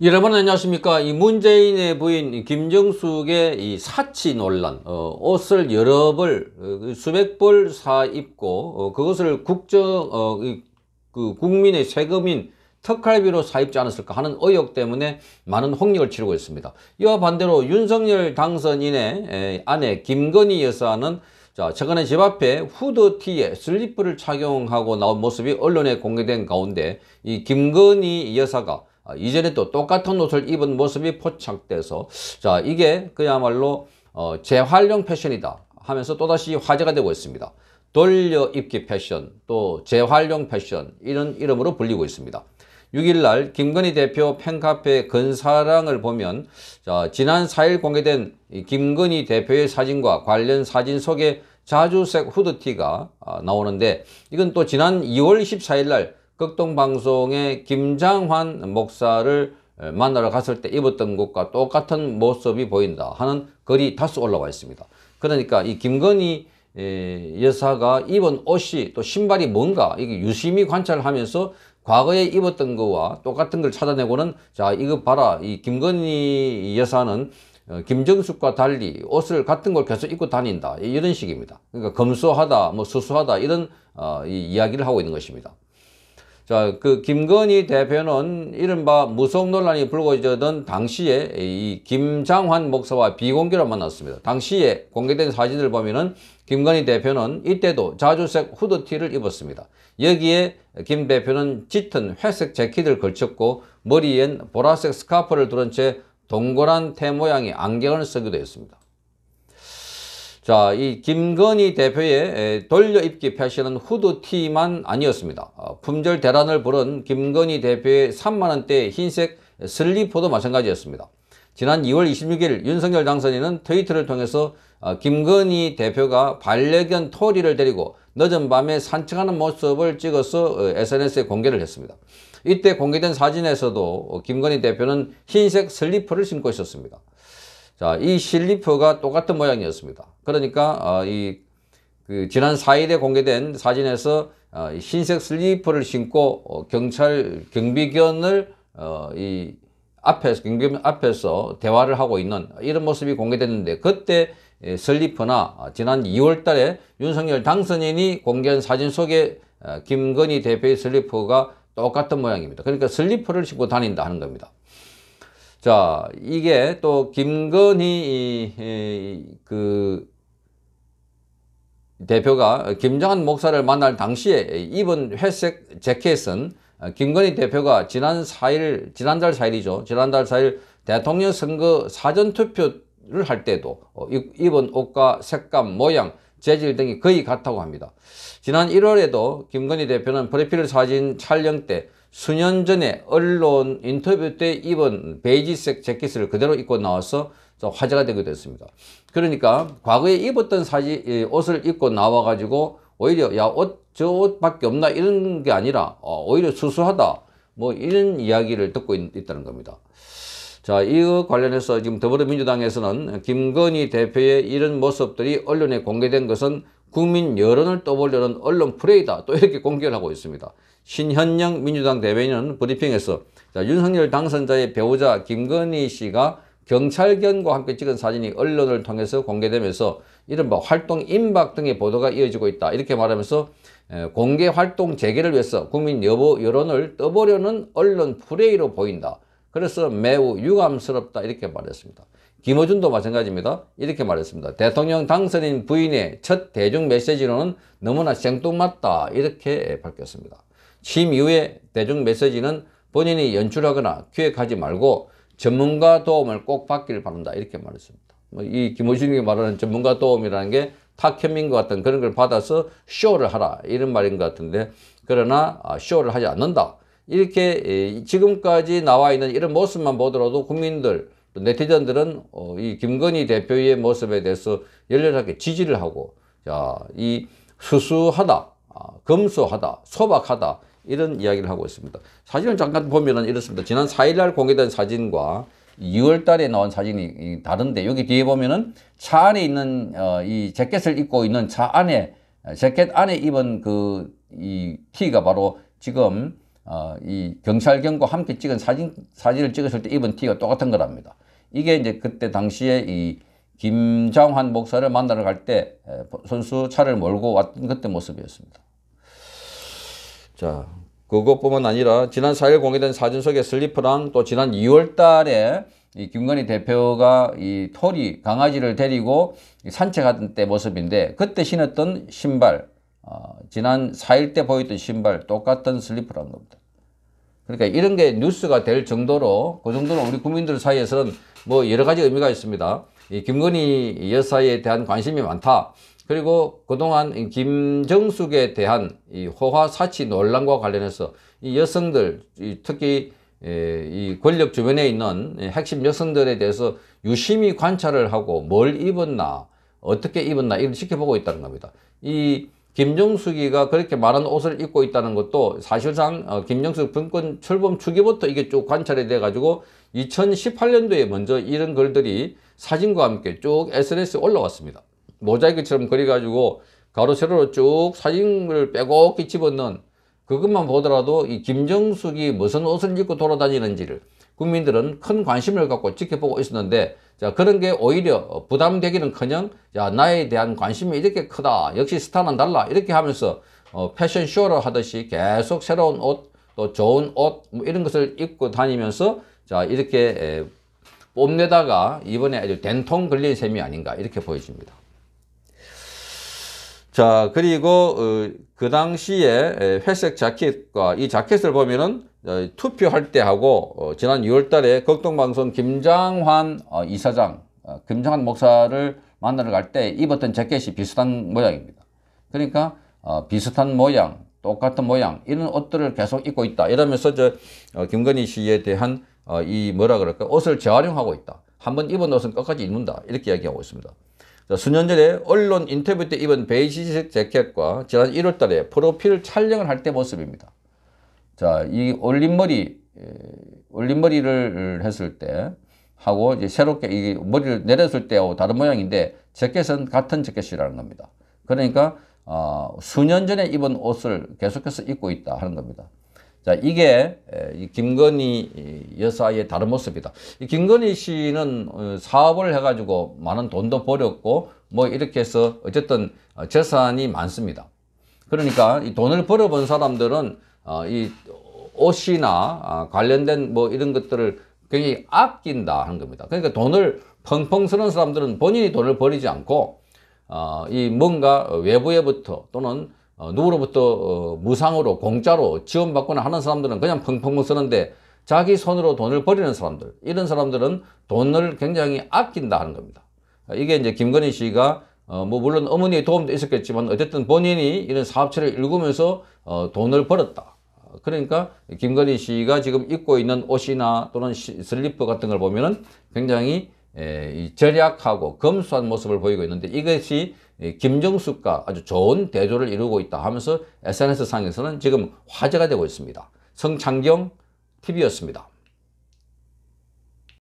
여러분 안녕하십니까 이 문재인의 부인 김정숙의 이 사치 논란 어, 옷을 여러 어, 그 벌 수백 벌 사 입고 어, 그것을 국정 어, 그 국민의 세금인 특활비로 사입지 않았을까 하는 의혹 때문에 많은 홍역을 치르고 있습니다 이와 반대로 윤석열 당선인의 에, 아내 김건희 여사는 자 최근에 집 앞에 후드티에 슬리퍼를 착용하고 나온 모습이 언론에 공개된 가운데 이 김건희 여사가 아, 이전에 또 똑같은 옷을 입은 모습이 포착돼서 자 이게 그야말로 어, 재활용 패션이다 하면서 또다시 화제가 되고 있습니다. 돌려입기 패션, 또 재활용 패션 이런 이름으로 불리고 있습니다. 6일날 김건희 대표 팬카페 근사랑을 보면 자, 지난 4일 공개된 김건희 대표의 사진과 관련 사진 속에 자주색 후드티가 아, 나오는데 이건 또 지난 2월 14일날 극동방송의 김장환 목사를 만나러 갔을 때 입었던 것과 똑같은 모습이 보인다 하는 글이 다수 올라와 있습니다. 그러니까 이 김건희 여사가 입은 옷이 또 신발이 뭔가 이게 유심히 관찰하면서 과거에 입었던 거와 똑같은 걸 찾아내고는 자 이거 봐라 이 김건희 여사는 어, 김정숙과 달리 옷을 같은 걸 계속 입고 다닌다 이런 식입니다. 그러니까 검소하다 뭐 수수하다 이런 어, 이 이야기를 하고 있는 것입니다. 자, 그 김건희 대표는 이른바 무속 논란이 불거지던 당시에 이 김장환 목사와 비공개로 만났습니다. 당시에 공개된 사진을 보면은 김건희 대표는 이때도 자주색 후드티를 입었습니다. 여기에 김 대표는 짙은 회색 재킷을 걸쳤고 머리엔 보라색 스카프를 두른 채 동그란 태 모양의 안경을 쓰기도 했습니다. 자, 이 김건희 대표의 돌려입기 패션은 후드티만 아니었습니다. 어, 품절 대란을 부른 김건희 대표의 3만원대 흰색 슬리퍼도 마찬가지였습니다. 지난 2월 26일 윤석열 당선인은 트위터를 통해서 어, 김건희 대표가 반려견 토리를 데리고 늦은 밤에 산책하는 모습을 찍어서 SNS에 어, 공개를 했습니다. 이때 공개된 사진에서도 김건희 대표는 흰색 슬리퍼를 신고 있었습니다. 자, 이 실리퍼가 똑같은 모양이었습니다. 그러니까 어, 이그 지난 4일에 공개된 사진에서 어, 흰색 슬리퍼를 신고 어, 경찰 경비견을 어, 이 앞에서 경비견 앞에서 대화를 하고 있는 이런 모습이 공개됐는데 그때 슬리퍼나 어, 지난 2월 달에 윤석열 당선인이 공개한 사진 속에 어, 김건희 대표의 슬리퍼가 똑같은 모양입니다. 그러니까 슬리퍼를 신고 다닌다 하는 겁니다. 자, 이게 또 김건희 이, 이, 그 대표가 김정한 목사를 만날 당시에 입은 회색 재킷은 김건희 대표가 지난 4일, 지난달 4일이죠. 지난달 4일 대통령 선거 사전투표를 할 때도 입은 옷과 색감, 모양, 재질 등이 거의 같다고 합니다. 지난 1월에도 김건희 대표는 프리필 사진 촬영 때 수년 전에 언론 인터뷰 때 입은 베이지색 재킷을 그대로 입고 나와서 화제가 되기도 했습니다. 그러니까 과거에 입었던 사지, 옷을 입고 나와가지고 오히려 야 옷저 옷밖에 없나 이런 게 아니라 어, 오히려 수수하다 뭐 이런 이야기를 듣고 있, 다는 겁니다. 자, 이거 관련해서 지금 더불어민주당에서는 김건희 대표의 이런 모습들이 언론에 공개된 것은 국민 여론을 떠보려는 언론 프레이다 또 이렇게 공격을 하고 있습니다. 신현영 민주당 대변인은 브리핑에서 자, 윤석열 당선자의 배우자 김건희 씨가 경찰견과 함께 찍은 사진이 언론을 통해서 공개되면서 이른바 활동 임박 등의 보도가 이어지고 있다 이렇게 말하면서 공개 활동 재개를 위해서 국민 여보 여론을 떠보려는 언론 프레이로 보인다. 그래서 매우 유감스럽다 이렇게 말했습니다. 김어준도 마찬가지입니다. 이렇게 말했습니다. 대통령 당선인 부인의 첫 대중 메시지로는 너무나 생뚱맞다 이렇게 밝혔습니다. 취임 이후에 대중 메시지는 본인이 연출하거나 기획하지 말고 전문가 도움을 꼭 받기를 바란다 이렇게 말했습니다. 뭐 이 김호준이 말하는 전문가 도움이라는 게 탁현민과 같은 그런 걸 받아서 쇼를 하라 이런 말인 것 같은데 그러나 아, 쇼를 하지 않는다. 이렇게 예, 지금까지 나와 있는 이런 모습만 보더라도 국민들 네티즌들은 어, 이 김건희 대표의 모습에 대해서 열렬하게 지지를 하고 자 이 수수하다 아, 검소하다 소박하다 이런 이야기를 하고 있습니다 사진을 잠깐 보면은 이렇습니다 지난 4일날 공개된 사진과 2월달에 나온 사진이 다른데 여기 뒤에 보면은 차 안에 있는 어, 이 재킷을 입고 있는 차 안에 어, 재킷 안에 입은 그이 티가 바로 지금 어, 이 경찰경과 함께 찍은 사진, 사진을 찍었을 때 입은 티가 똑같은 거랍니다. 이게 이제 그때 당시에 이 김장환 목사를 만나러 갈 때 선수 차를 몰고 왔던 그때 모습이었습니다. 자, 그것뿐만 아니라 지난 4일 공개된 사진 속에 슬리퍼랑 또 지난 2월 달에 이 김건희 대표가 이 토리 강아지를 데리고 산책하던 때 모습인데 그때 신었던 신발 어, 지난 4일 때 보였던 신발 똑같은 슬리퍼라는 겁니다. 그러니까 이런 게 뉴스가 될 정도로 그 정도는 우리 국민들 사이에서는 뭐 여러 가지 의미가 있습니다. 이 김건희 여사에 대한 관심이 많다. 그리고 그동안 김정숙에 대한 이 호화 사치 논란과 관련해서 이 여성들 이 특히 이 권력 주변에 있는 핵심 여성들에 대해서 유심히 관찰을 하고 뭘 입었나 어떻게 입었나 이런 지켜보고 있다는 겁니다. 이 김정숙이가 그렇게 많은 옷을 입고 있다는 것도 사실상 어, 김정숙 분권 출범 초기부터 이게 쭉 관찰이 돼 가지고 2018년도에 먼저 이런 글들이 사진과 함께 쭉 SNS에 올라왔습니다. 모자이크처럼 그려가지고 가로 세로로 쭉 사진을 빼곡히 집어넣은 그것만 보더라도 이 김정숙이 무슨 옷을 입고 돌아다니는지를 국민들은 큰 관심을 갖고 지켜보고 있었는데 자, 그런 게 오히려 부담되기는커녕 야, 나에 대한 관심이 이렇게 크다. 역시 스타는 달라. 이렇게 하면서 어, 패션쇼를 하듯이 계속 새로운 옷, 또 좋은 옷 뭐 이런 것을 입고 다니면서 자 이렇게 에, 뽐내다가 이번에 아주 된통 걸린 셈이 아닌가 이렇게 보여집니다. 자 그리고 어, 그 당시에 회색 자켓과 이 자켓을 보면은 어, 투표할 때 하고 어, 지난 6월달에 극동방송 김장환 어, 이사장 어, 김장환 목사를 만나러 갈 때 입었던 자켓이 비슷한 모양입니다. 그러니까 어, 비슷한 모양, 똑같은 모양 이런 옷들을 계속 입고 있다. 이러면서 저 어, 김건희 씨에 대한 어, 이 뭐라 그럴까 옷을 재활용하고 있다. 한번 입은 옷은 끝까지 입는다. 이렇게 이야기하고 있습니다. 수년 전에 언론 인터뷰 때 입은 베이지색 재킷과 지난 1월 달에 프로필 촬영을 할 때 모습입니다. 자, 이 올림머리, 올림머리를 했을 때 하고 이제 새롭게 이 머리를 내렸을 때하고 다른 모양인데 재킷은 같은 재킷이라는 겁니다. 그러니까 어, 수년 전에 입은 옷을 계속해서 입고 있다 하는 겁니다. 자, 이게 김건희 여사의 다른 모습이다. 이 김건희 씨는 어, 사업을 해가지고 많은 돈도 벌였고 뭐 이렇게 해서 어쨌든 어, 재산이 많습니다. 그러니까 이 돈을 벌어본 사람들은 어, 이 옷이나 아, 관련된 뭐 이런 것들을 굉장히 아낀다 하는 겁니다. 그러니까 돈을 펑펑 쓰는 사람들은 본인이 돈을 버리지 않고 이 뭔가 외부에부터 또는 어, 누구로부터 어, 무상으로 공짜로 지원받거나 하는 사람들은 그냥 펑펑 쓰는데 자기 손으로 돈을 버리는 사람들 이런 사람들은 돈을 굉장히 아낀다 하는 겁니다. 이게 이제 김건희 씨가 어, 뭐 물론 어머니의 도움도 있었겠지만 어쨌든 본인이 이런 사업체를 일구면서 어, 돈을 벌었다. 그러니까 김건희 씨가 지금 입고 있는 옷이나 또는 슬리퍼 같은 걸 보면은 굉장히 예, 절약하고 검소한 모습을 보이고 있는데 이것이 김정숙과 아주 좋은 대조를 이루고 있다 하면서 SNS상에서는 지금 화제가 되고 있습니다. 성창경 TV였습니다.